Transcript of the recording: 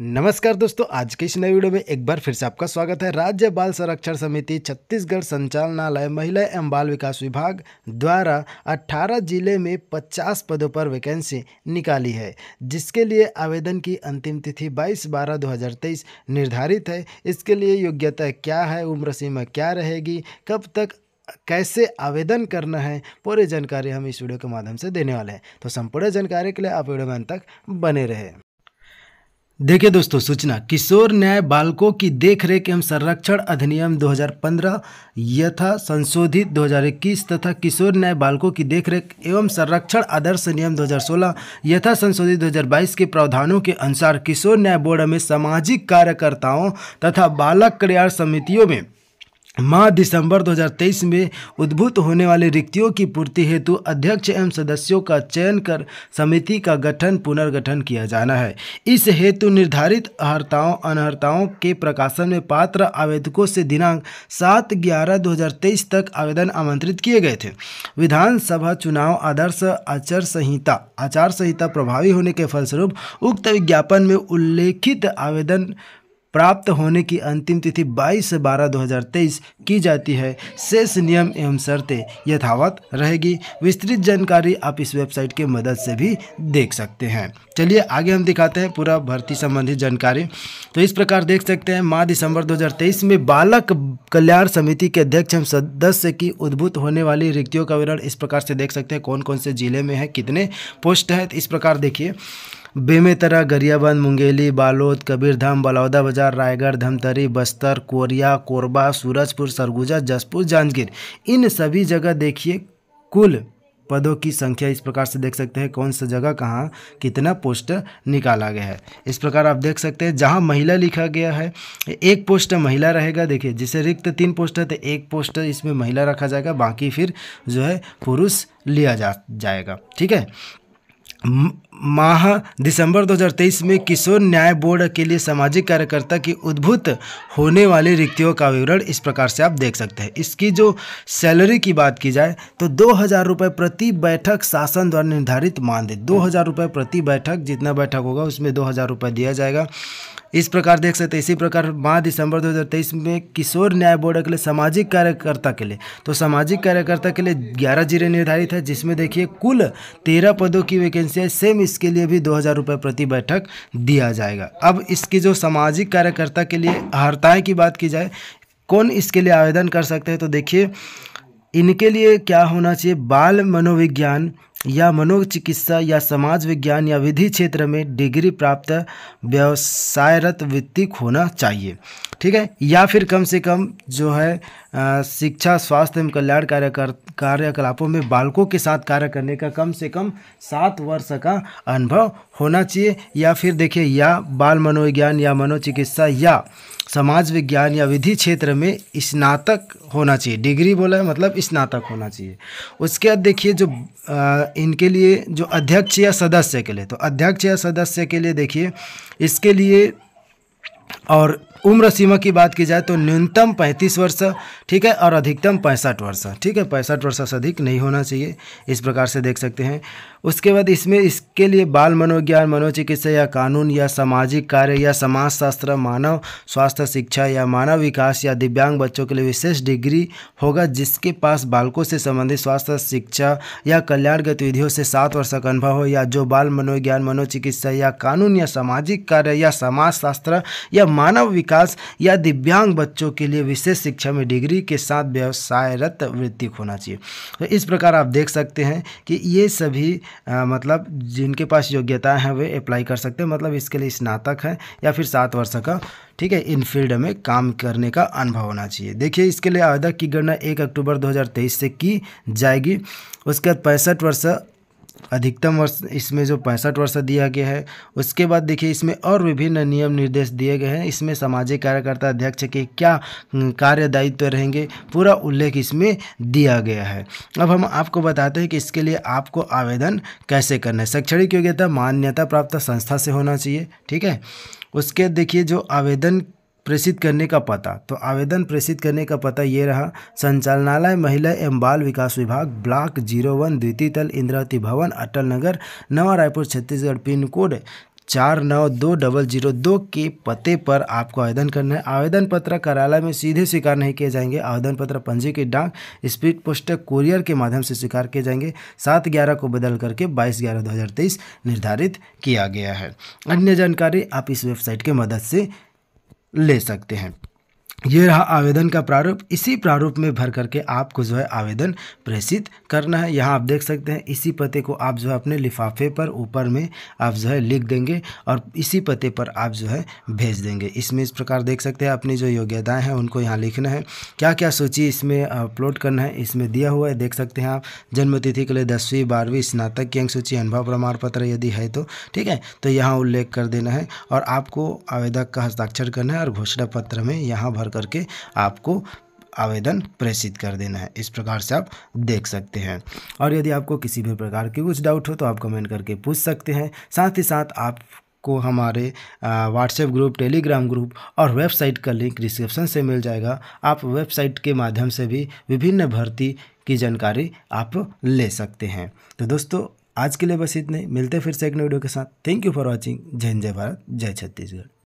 नमस्कार दोस्तों आज के इस नए वीडियो में एक बार फिर से आपका स्वागत है राज्य बाल संरक्षण समिति छत्तीसगढ़ संचालनालय महिला एवं बाल विकास विभाग द्वारा 18 जिले में 50 पदों पर वैकेंसी निकाली है जिसके लिए आवेदन की अंतिम तिथि 22 बारह 2023 निर्धारित है इसके लिए योग्यता क्या है उम्र सीमा क्या रहेगी कब तक कैसे आवेदन करना है पूरी जानकारी हम इस वीडियो के माध्यम से देने वाले हैं तो संपूर्ण जानकारी के लिए आप वीडियो में अंत तक बने रहें देखिए दोस्तों सूचना किशोर न्याय बालकों की देखरेख एवं संरक्षण अधिनियम 2015 यथा संशोधित 2021 तथा किशोर न्याय बालकों की देखरेख एवं संरक्षण आदर्श नियम 2016 यथा संशोधित 2022 के प्रावधानों के अनुसार किशोर न्याय बोर्ड में सामाजिक कार्यकर्ताओं तथा बालक कल्याण समितियों में माह दिसंबर 2023 में उद्भूत होने वाले रिक्तियों की पूर्ति हेतु अध्यक्ष एवं सदस्यों का चयन कर समिति का गठन पुनर्गठन किया जाना है इस हेतु निर्धारित अर्ताओं अनहर्ताओं के प्रकाशन में पात्र आवेदकों से दिनांक 7 ग्यारह 2023 तक आवेदन आमंत्रित किए गए थे विधानसभा चुनाव आदर्श आचार संहिता आचार संहिता प्रभावी होने के फलस्वरूप उक्त विज्ञापन में उल्लेखित आवेदन प्राप्त होने की अंतिम तिथि 22 बारह 2023 की जाती है शेष नियम एवं शर्तें यथावत रहेगी विस्तृत जानकारी आप इस वेबसाइट के मदद से भी देख सकते हैं चलिए आगे हम दिखाते हैं पूरा भर्ती संबंधित जानकारी तो इस प्रकार देख सकते हैं माह दिसंबर 2023 में बालक कल्याण समिति के अध्यक्ष एवं सदस्य की उद्भूत होने वाली रिक्तियों का विवरण इस प्रकार से देख सकते हैं कौन कौन से जिले में है कितने पोस्ट हैं इस प्रकार देखिए बेमेतरा गरियाबंद मुंगेली बालोद कबीरधाम बलौदा बाजार रायगढ़ धमतरी बस्तर कोरिया कोरबा सूरजपुर सरगुजा जसपुर जांजगीर इन सभी जगह देखिए कुल पदों की संख्या इस प्रकार से देख सकते हैं कौन सा जगह कहाँ कितना पोस्ट निकाला गया है इस प्रकार आप देख सकते हैं जहाँ महिला लिखा गया है एक पोस्ट महिला रहेगा देखिए जिसे रिक्त तीन पोस्ट है तो एक पोस्ट इसमें महिला रखा जाएगा बाकी फिर जो है पुरुष लिया जा जाएगा ठीक है माह दिसंबर 2023 में किशोर न्याय बोर्ड के लिए सामाजिक कार्यकर्ता की उद्भूत होने वाली रिक्तियों का विवरण इस प्रकार से आप देख सकते हैं इसकी जो सैलरी की बात की जाए तो दो हज़ार रुपये प्रति बैठक शासन द्वारा निर्धारित मानदेय दो हज़ार रुपये प्रति बैठक जितना बैठक होगा उसमें दो हज़ार रुपये दिया जाएगा इस प्रकार देख सकते हैं इसी प्रकार माह दिसंबर 2023 में किशोर न्याय बोर्ड के लिए सामाजिक कार्यकर्ता के लिए तो सामाजिक कार्यकर्ता के लिए ग्यारह जिले निर्धारित है जिसमें देखिए कुल तेरह पदों की वैकेंसियाँ सेम इसके लिए भी दो हज़ार रुपये प्रति बैठक दिया जाएगा अब इसकी जो सामाजिक कार्यकर्ता के लिए अर्हताएँ की बात की जाए कौन इसके लिए आवेदन कर सकते हैं तो देखिए इनके लिए क्या होना चाहिए बाल मनोविज्ञान या मनोचिकित्सा या समाज विज्ञान या विधि क्षेत्र में डिग्री प्राप्त व्यवसायरत वित्तिक होना चाहिए ठीक है या फिर कम से कम जो है आ, शिक्षा स्वास्थ्य एवं कल्याण कार्य कार्यकलापों में बालकों के साथ कार्य करने का कम से कम सात वर्ष का अनुभव होना चाहिए या फिर देखिए या बाल मनोविज्ञान या मनोचिकित्सा या समाज विज्ञान या विधि क्षेत्र में स्नातक होना चाहिए डिग्री बोला है मतलब स्नातक होना चाहिए उसके बाद देखिए जो आ, इनके लिए जो अध्यक्ष या सदस्य के लिए तो अध्यक्ष या सदस्य के लिए देखिए इसके लिए और उम्र सीमा की बात की जाए तो न्यूनतम पैंतीस वर्ष ठीक है और अधिकतम पैंसठ वर्ष ठीक है पैंसठ वर्ष से अधिक नहीं होना चाहिए इस प्रकार से देख सकते हैं उसके बाद इसमें इसके लिए बाल मनोज्ञान मनोचिकित्सा या कानून या सामाजिक कार्य या समाजशास्त्र मानव स्वास्थ्य शिक्षा या मानव विकास या दिव्यांग बच्चों के लिए विशेष डिग्री होगा जिसके पास बालकों से संबंधित स्वास्थ्य शिक्षा या कल्याण गतिविधियों से सात वर्ष का अनुभव हो या जो बाल मनोज्ञान मनोचिकित्सा या कानून या सामाजिक कार्य या समाजशास्त्र या मानव विकास विकास या दिव्यांग बच्चों के लिए विशेष शिक्षा में डिग्री के साथ व्यवसायरत वृत्ति होना चाहिए तो इस प्रकार आप देख सकते हैं कि ये सभी आ, मतलब जिनके पास योग्यता है वे अप्लाई कर सकते हैं मतलब इसके लिए स्नातक है या फिर सात वर्ष का ठीक है इन फील्ड में काम करने का अनुभव होना चाहिए देखिए इसके लिए आवेदक की गणना एक अक्टूबर 2023 से की जाएगी उसके बाद पैंसठ वर्ष अधिकतम वर्ष इसमें जो पैंसठ वर्ष दिया गया है उसके बाद देखिए इसमें और विभिन्न नियम निर्देश दिए गए हैं इसमें सामाजिक कार्यकर्ता अध्यक्ष के क्या कार्य दायित्व रहेंगे पूरा उल्लेख इसमें दिया गया है अब हम आपको बताते हैं कि इसके लिए आपको आवेदन कैसे करना है शैक्षणिक योग्यता मान्यता प्राप्त संस्था से होना चाहिए ठीक है उसके देखिए जो आवेदन प्रेषित करने का पता तो आवेदन प्रेषित करने का पता ये रहा संचालनालय महिला एवं बाल विकास विभाग ब्लॉक जीरो वन द्वितीय तल इंद्रावती भवन अटल नगर नवा रायपुर छत्तीसगढ़ पिन कोड चार नौ दो डबल जीरो दो के पते पर आपको आवेदन करना है आवेदन पत्र कार्यालय में सीधे स्वीकार नहीं किए जाएंगे आवेदन पत्र पंजी के डाक स्पीड पोस्ट कुरियर के माध्यम से स्वीकार किए जाएंगे सात ग्यारह को बदल करके बाईस ग्यारह दो हज़ार तेईस निर्धारित किया गया है अन्य जानकारी आप इस वेबसाइट के मदद से ले सकते हैं ये रहा आवेदन का प्रारूप इसी प्रारूप में भर करके आपको जो है आवेदन प्रेषित करना है यहाँ आप देख सकते हैं इसी पते को आप जो है अपने लिफाफे पर ऊपर में आप जो है लिख देंगे और इसी पते पर आप जो है भेज देंगे इसमें इस प्रकार देख सकते हैं अपनी जो योग्यताएं हैं उनको यहाँ लिखना है क्या क्या सूची इसमें अपलोड करना है इसमें दिया हुआ है देख सकते हैं आप जन्मतिथि के लिए दसवीं बारहवीं स्नातक की अंक सूची अनुभव प्रमाण पत्र यदि है तो ठीक है तो यहाँ उल्लेख कर देना है और आपको आवेदक का हस्ताक्षर करना है और घोषणा पत्र में यहाँ भर करके आपको आवेदन प्रेषित कर देना है इस प्रकार से आप देख सकते हैं और यदि आपको किसी भी प्रकार के कुछ डाउट हो तो आप कमेंट करके पूछ सकते हैं साथ ही साथ आप को हमारे व्हाट्सएप ग्रुप टेलीग्राम ग्रुप और वेबसाइट का लिंक डिस्क्रिप्शन से मिल जाएगा आप वेबसाइट के माध्यम से भी विभिन्न भर्ती की जानकारी आप ले सकते हैं तो दोस्तों आज के लिए बस इतने मिलते फिर से एक नए वीडियो के साथ थैंक यू फॉर वॉचिंग जय जय भारत जय छत्तीसगढ़